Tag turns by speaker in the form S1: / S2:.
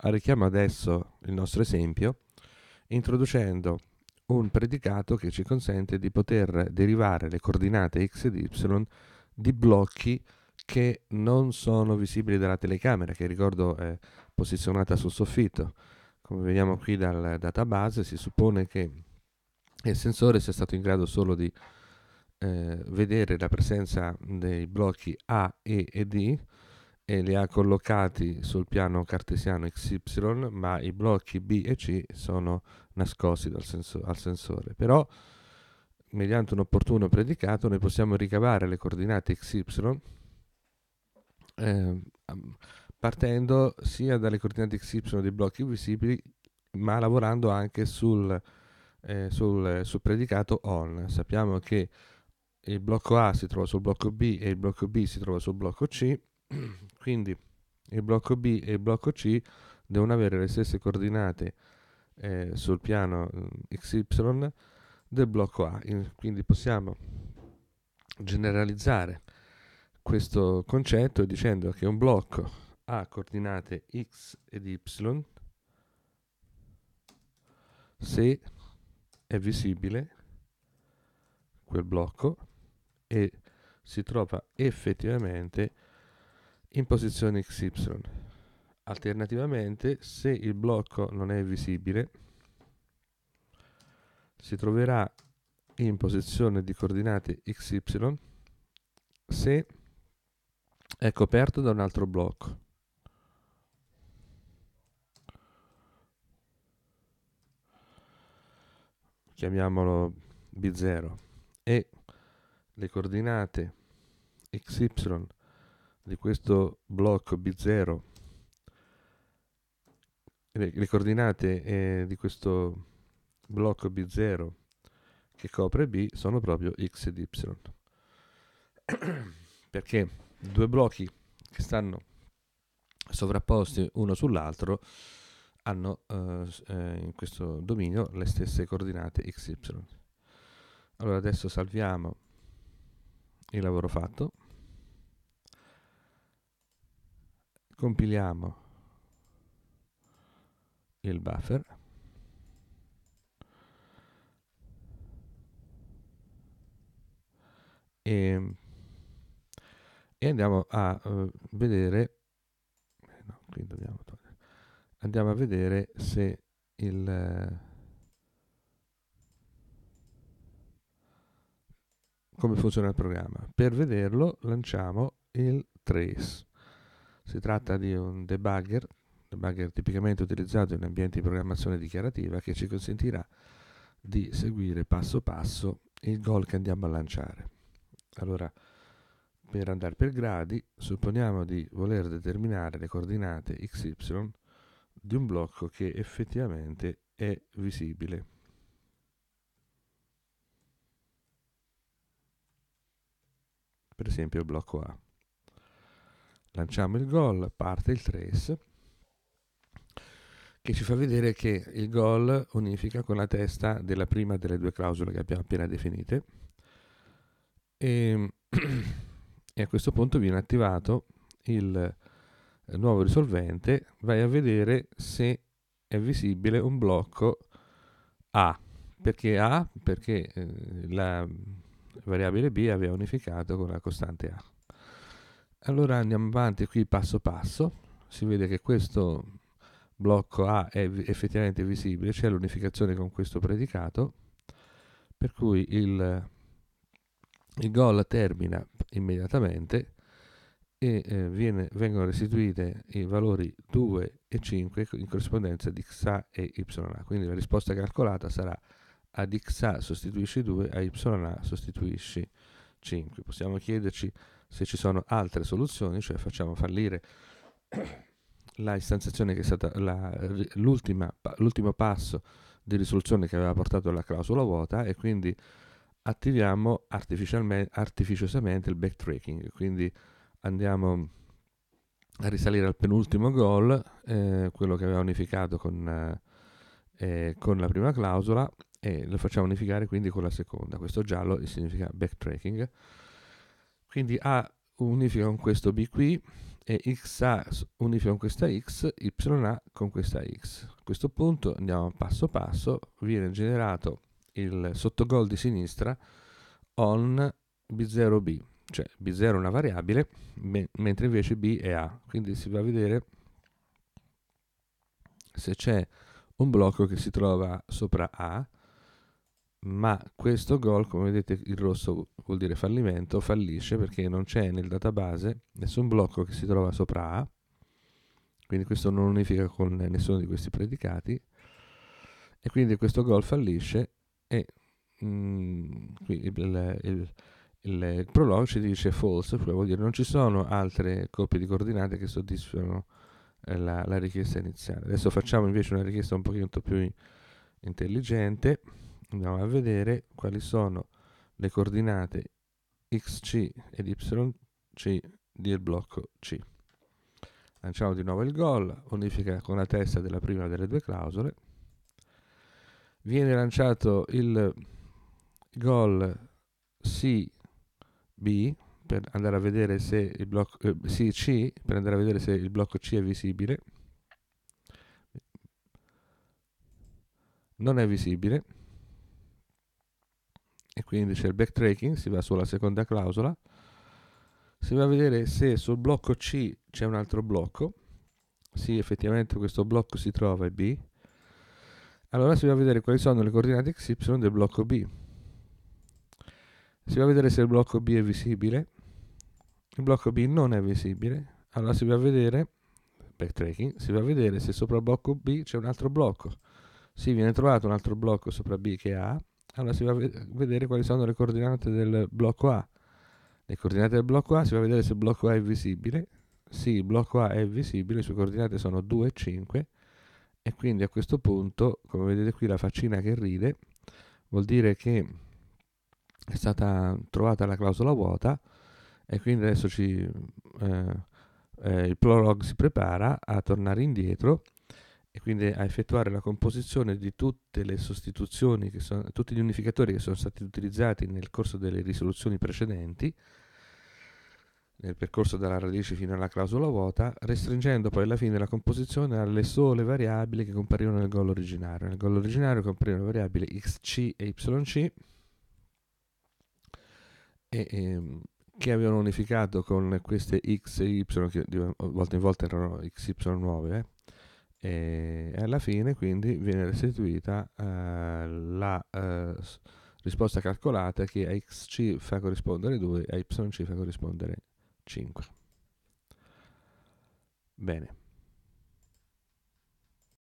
S1: arricchiamo adesso il nostro esempio introducendo un predicato che ci consente di poter derivare le coordinate x ed y di blocchi che non sono visibili dalla telecamera, che ricordo è posizionata sul soffitto. Come vediamo qui dal database, si suppone che il sensore sia stato in grado solo di eh, vedere la presenza dei blocchi A, E e D e li ha collocati sul piano cartesiano XY, ma i blocchi B e C sono nascosti senso- al sensore. Però, mediante un opportuno predicato, noi possiamo ricavare le coordinate XY eh, partendo sia dalle coordinate XY dei blocchi visibili, ma lavorando anche sul, eh, sul, sul predicato on. Sappiamo che il blocco A si trova sul blocco B e il blocco B si trova sul blocco C Quindi il blocco B e il blocco C devono avere le stesse coordinate eh, sul piano mm, XY del blocco A. quindi possiamo generalizzare questo concetto dicendo che un blocco ha coordinate x ed y se è visibile quel blocco e si trova effettivamente in posizione XY. Alternativamente, se il blocco non è visibile, si troverà in posizione di coordinate XY se è coperto da un altro blocco. Chiamiamolo B0 e le coordinate XY di questo blocco B0 le, coordinate eh, di questo blocco B0 che copre B sono proprio X ed Y perché due blocchi che stanno sovrapposti uno sull'altro hanno eh, eh in questo dominio le stesse coordinate XY allora adesso salviamo il lavoro fatto compiliamo il buffer e, e andiamo a uh, vedere eh, no, qui dobbiamo togliere andiamo a vedere se il eh, come funziona il programma per vederlo lanciamo il trace si tratta di un debugger, debugger tipicamente utilizzato in ambienti di programmazione dichiarativa che ci consentirà di seguire passo passo il goal che andiamo a lanciare. Allora, per andare per gradi, supponiamo di voler determinare le coordinate XY di un blocco che effettivamente è visibile. Per esempio il blocco A lanciamo il gol, parte il trace che ci fa vedere che il gol unifica con la testa della prima delle due clausole che abbiamo appena definite e, ehm, e a questo punto viene attivato il eh, nuovo risolvente, vai a vedere se è visibile un blocco A. Perché A? Perché eh, la variabile B aveva unificato con la costante A. Allora andiamo avanti qui passo passo, si vede che questo blocco A è effettivamente visibile, c'è l'unificazione con questo predicato, per cui il, il gol termina immediatamente e eh, viene, vengono restituite i valori 2 e 5 in corrispondenza di xa e ya, quindi la risposta calcolata sarà ad xa sostituisci 2, a ya sostituisci 5. Possiamo chiederci se ci sono altre soluzioni, cioè facciamo fallire la istanzazione che è stata la, l'ultimo passo di risoluzione che aveva portato alla clausola vuota e quindi attiviamo artificiosamente il backtracking, quindi andiamo a risalire al penultimo goal, eh, quello che aveva unificato con, eh, eh con la prima clausola e lo facciamo unificare quindi con la seconda. Questo giallo significa backtracking quindi A unifica con questo B qui e XA unifica con questa X, YA con questa X. A questo punto andiamo passo passo, viene generato il sottogol di sinistra on B0B, cioè B0 è una variabile, me mentre invece B è A. Quindi si va a vedere se c'è un blocco che si trova sopra A ma questo gol, come vedete il rosso vuol dire fallimento, fallisce perché non c'è nel database nessun blocco che si trova sopra A, quindi questo non unifica con nessuno di questi predicati, e quindi questo gol fallisce e mm, il, il, il, il, prologo ci dice false, vuol dire non ci sono altre coppie di coordinate che soddisfano eh, la, la richiesta iniziale. Adesso facciamo invece una richiesta un pochino più intelligente andiamo a vedere quali sono le coordinate xc ed yc del blocco C. Lanciamo di nuovo il gol, unifica con la testa della prima delle due clausole. Viene lanciato il gol CB per andare a vedere se il blocco eh, CC per andare a vedere se il blocco C è visibile. Non è visibile quindi c'è il backtracking, si va sulla seconda clausola, si va a vedere se sul blocco C c'è un altro blocco, sì effettivamente questo blocco si trova è B, allora si va a vedere quali sono le coordinate XY del blocco B, si va a vedere se il blocco B è visibile, il blocco B non è visibile, allora si va a vedere, backtracking, si va a vedere se sopra il blocco B c'è un altro blocco, sì viene trovato un altro blocco sopra B che è A, allora si va a vedere quali sono le coordinate del blocco A. Le coordinate del blocco A si va a vedere se il blocco A è visibile. Sì, il blocco A è visibile, le sue coordinate sono 2 e 5 e quindi a questo punto, come vedete qui la faccina che ride, vuol dire che è stata trovata la clausola vuota e quindi adesso ci, eh, eh, il prologue si prepara a tornare indietro e quindi a effettuare la composizione di tutte le sostituzioni, che sono, tutti gli unificatori che sono stati utilizzati nel corso delle risoluzioni precedenti, nel percorso dalla radice fino alla clausola vuota, restringendo poi alla fine la composizione alle sole variabili che comparivano nel goal originario. Nel goal originario comparivano le variabili xc e yc, e, e, ehm, che avevano unificato con queste x e y, che di volta in volta erano xy nuove, eh, e alla fine quindi viene restituita eh, la eh, risposta calcolata che a xc fa corrispondere 2 a yc fa corrispondere 5. Bene.